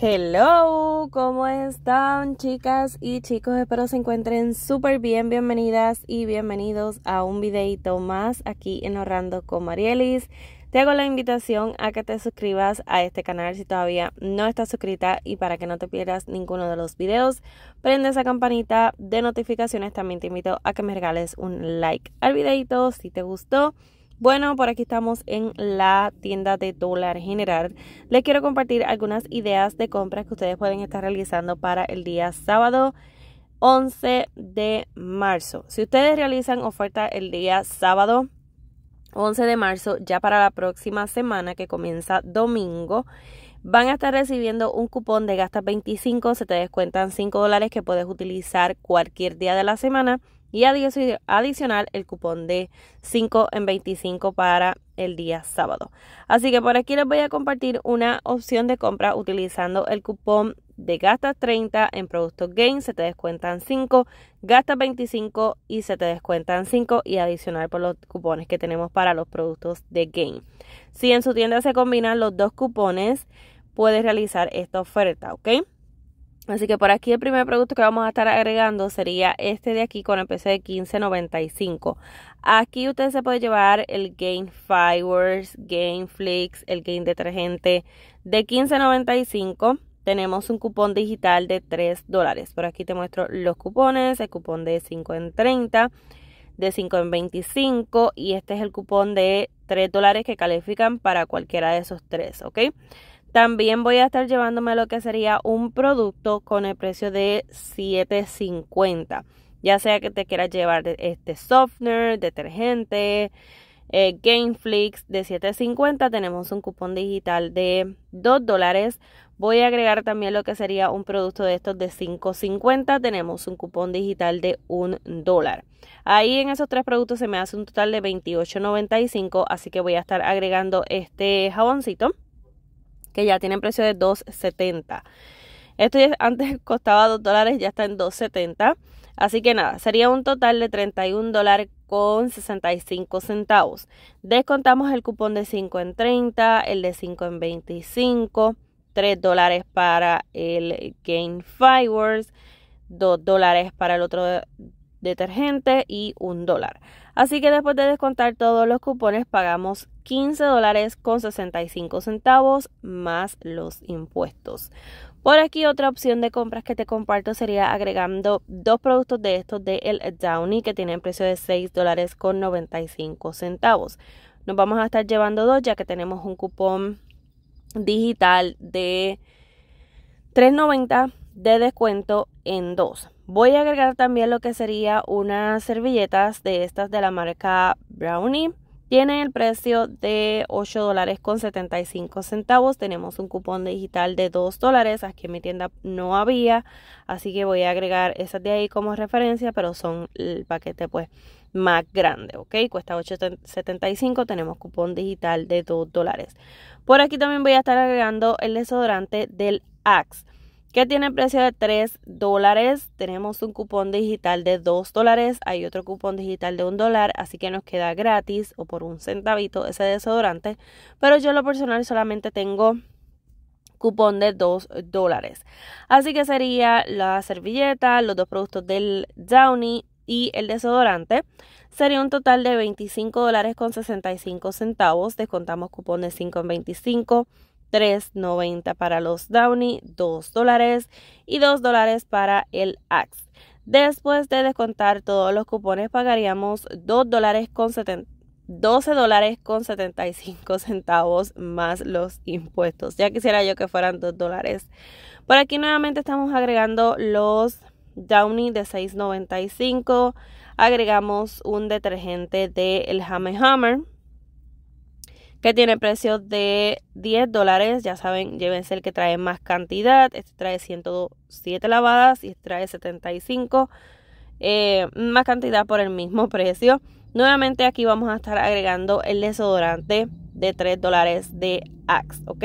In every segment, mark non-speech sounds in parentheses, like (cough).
Hello, ¿cómo están chicas y chicos? Espero se encuentren súper bien. Bienvenidas y bienvenidos a un videito más aquí en Horrando con Marielis. Te hago la invitación a que te suscribas a este canal si todavía no estás suscrita y para que no te pierdas ninguno de los videos, prende esa campanita de notificaciones. También te invito a que me regales un like al videito si te gustó bueno, por aquí estamos en la tienda de dólar general. Les quiero compartir algunas ideas de compras que ustedes pueden estar realizando para el día sábado 11 de marzo. Si ustedes realizan oferta el día sábado 11 de marzo, ya para la próxima semana que comienza domingo, van a estar recibiendo un cupón de gastas 25, se te descuentan 5 dólares que puedes utilizar cualquier día de la semana y adicional el cupón de 5 en 25 para el día sábado. Así que por aquí les voy a compartir una opción de compra utilizando el cupón de gastas 30 en productos gain se te descuentan 5, gastas 25 y se te descuentan 5 y adicional por los cupones que tenemos para los productos de gain. Si en su tienda se combinan los dos cupones, puedes realizar esta oferta, ¿ok? Así que por aquí el primer producto que vamos a estar agregando sería este de aquí con el PC de 15.95. Aquí usted se puede llevar el Gain fires Gain Flix, el Gain Detergente de 15.95. Tenemos un cupón digital de 3 dólares. Por aquí te muestro los cupones, el cupón de 5 en 30, de 5 en 25 y este es el cupón de 3 dólares que califican para cualquiera de esos tres, ¿ok? También voy a estar llevándome lo que sería un producto con el precio de $7.50. Ya sea que te quieras llevar este softener, detergente, eh, Gameflix de 7.50 tenemos un cupón digital de 2 dólares. Voy a agregar también lo que sería un producto de estos de 5.50. Tenemos un cupón digital de 1 dólar. Ahí en esos tres productos se me hace un total de 28.95. Así que voy a estar agregando este jaboncito que ya tienen precio de 2.70. Esto antes (laughs) costaba 2 dólares, ya está en 2.70. Así que nada, sería un total de 31 con 65 centavos. Descontamos el cupón de 5 en 30, el de 5 en 25, 3 dólares para el Game Fireworks, 2 dólares para el otro detergente y un dólar. Así que después de descontar todos los cupones pagamos 15 dólares con 65 centavos más los impuestos. Por aquí otra opción de compras que te comparto sería agregando dos productos de estos de El Downy que tienen precio de 6 dólares con 95 centavos. Nos vamos a estar llevando dos ya que tenemos un cupón digital de 3.90 de descuento en dos. Voy a agregar también lo que sería unas servilletas de estas de la marca Brownie. Tienen el precio de $8.75. dólares con centavos. Tenemos un cupón digital de 2 dólares. Aquí en mi tienda no había. Así que voy a agregar esas de ahí como referencia. Pero son el paquete pues más grande. Ok. Cuesta 8.75. Tenemos cupón digital de 2 dólares. Por aquí también voy a estar agregando el desodorante del Axe que tiene precio de 3 dólares. Tenemos un cupón digital de 2 dólares. Hay otro cupón digital de 1 dólar. Así que nos queda gratis o por un centavito ese desodorante. Pero yo lo personal solamente tengo cupón de 2 dólares. Así que sería la servilleta, los dos productos del Downy y el desodorante. Sería un total de 25 dólares con 65 centavos. Descontamos cupón de 5 en 25 3.90 para los Downy, 2 dólares y 2 dólares para el Axe. Después de descontar todos los cupones pagaríamos 2 dólares con 12 dólares con 75 centavos más los impuestos. Ya quisiera yo que fueran 2 dólares. Por aquí nuevamente estamos agregando los Downy de 6.95. Agregamos un detergente de el Hammer Hammer que tiene precio de 10 dólares. Ya saben, llévense el que trae más cantidad. Este trae 107 lavadas y este trae 75. Eh, más cantidad por el mismo (laughs) precio. Nuevamente aquí vamos a estar agregando el desodorante de 3 dólares de Axe, ¿ok?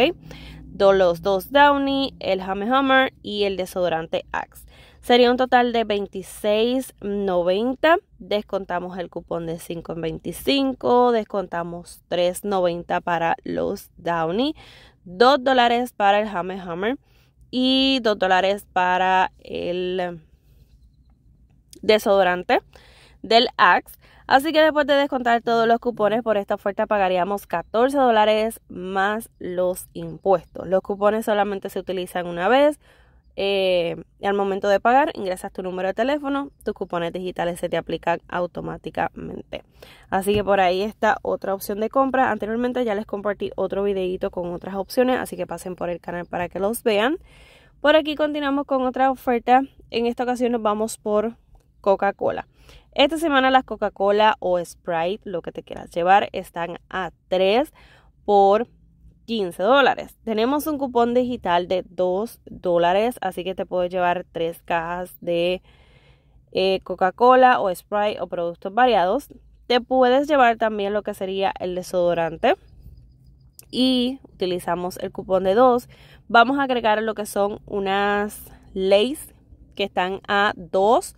Los dos Downy, el Hummer Hammer y el desodorante Axe. Sería un total de $26.90. Descontamos el cupón de $5.25, Descontamos $3.90 para los Downy. 2 dólares para el Hammer Hammer. Y 2 dólares para el desodorante del Axe. Así que después de descontar todos los cupones por esta oferta pagaríamos 14 dólares más los impuestos. Los cupones solamente se utilizan una vez eh, al momento de pagar, ingresas tu número de teléfono, tus cupones digitales se te aplican automáticamente. Así que por ahí está otra opción de compra. Anteriormente ya les compartí otro videito con otras opciones, así que pasen por el canal para que los vean. Por aquí continuamos con otra oferta. En esta ocasión nos vamos por Coca-Cola. Esta semana las Coca-Cola o Sprite, lo que te quieras llevar, están a 3 por 15 dólares. Tenemos un cupón digital de 2 dólares, así que te puedes llevar 3 cajas de eh, Coca-Cola o Sprite o productos variados. Te puedes llevar también lo que sería el desodorante. Y utilizamos el cupón de 2. Vamos a agregar lo que son unas Lays que están a 2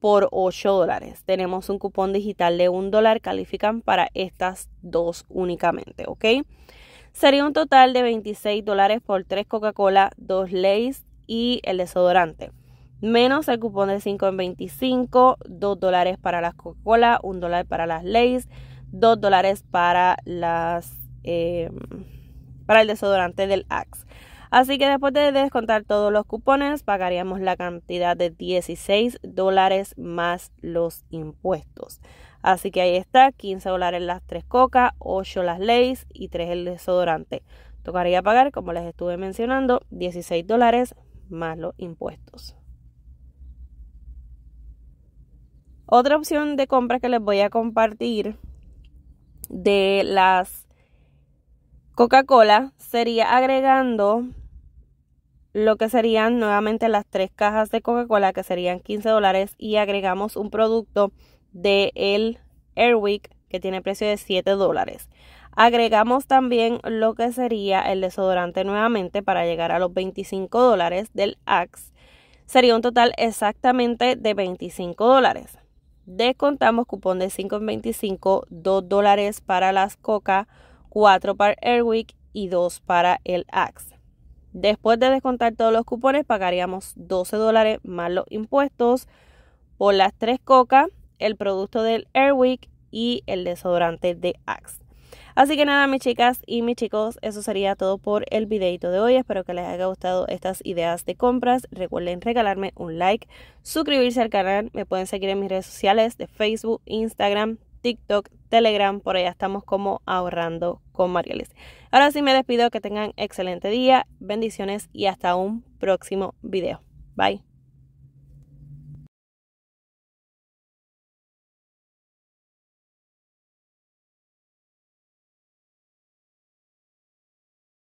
por 8 dólares. Tenemos un cupón digital de 1 dólar. Califican para estas dos únicamente, ¿ok? Sería un total de 26 dólares por 3 Coca-Cola, 2 Lays y el desodorante. Menos el cupón de 5 en 25, 2 dólares para las Coca-Cola, 1 dólar para las Lays, 2 dólares para las... Em, para el desodorante del Axe. Así que después de descontar todos los cupones, pagaríamos la cantidad de 16 dólares más los impuestos. Así que ahí está, 15 dólares las tres cocas, 8 las Lays y 3 el desodorante. Tocaría pagar, como les estuve mencionando, 16 dólares más los impuestos. Otra opción de compra que les voy a compartir de las Coca-Cola sería agregando lo que serían nuevamente las tres cajas de Coca-Cola que serían 15 dólares y agregamos un producto de el Airwick que tiene precio de 7 dólares. Agregamos también lo que sería el desodorante nuevamente para llegar a los 25 dólares del Axe. Sería un total exactamente de 25 dólares. Descontamos cupón de 5 en 25, 2 dólares para las Coca, 4 para Airwick y 2 para el Axe. Después de descontar todos los cupones, pagaríamos 12 dólares más los impuestos por las 3 Coca, el producto del Airwick y el desodorante de Axe. Así que nada, mis chicas y mis chicos, eso sería todo por el videito de hoy. Espero que les haya gustado estas ideas de compras. Recuerden regalarme un like, suscribirse al canal. Me pueden seguir en mis redes sociales de Facebook, Instagram, TikTok, Telegram. Por allá estamos como ahorrando con Marielis. Ahora sí me despido. Que tengan excelente día, bendiciones y hasta un próximo video. Bye.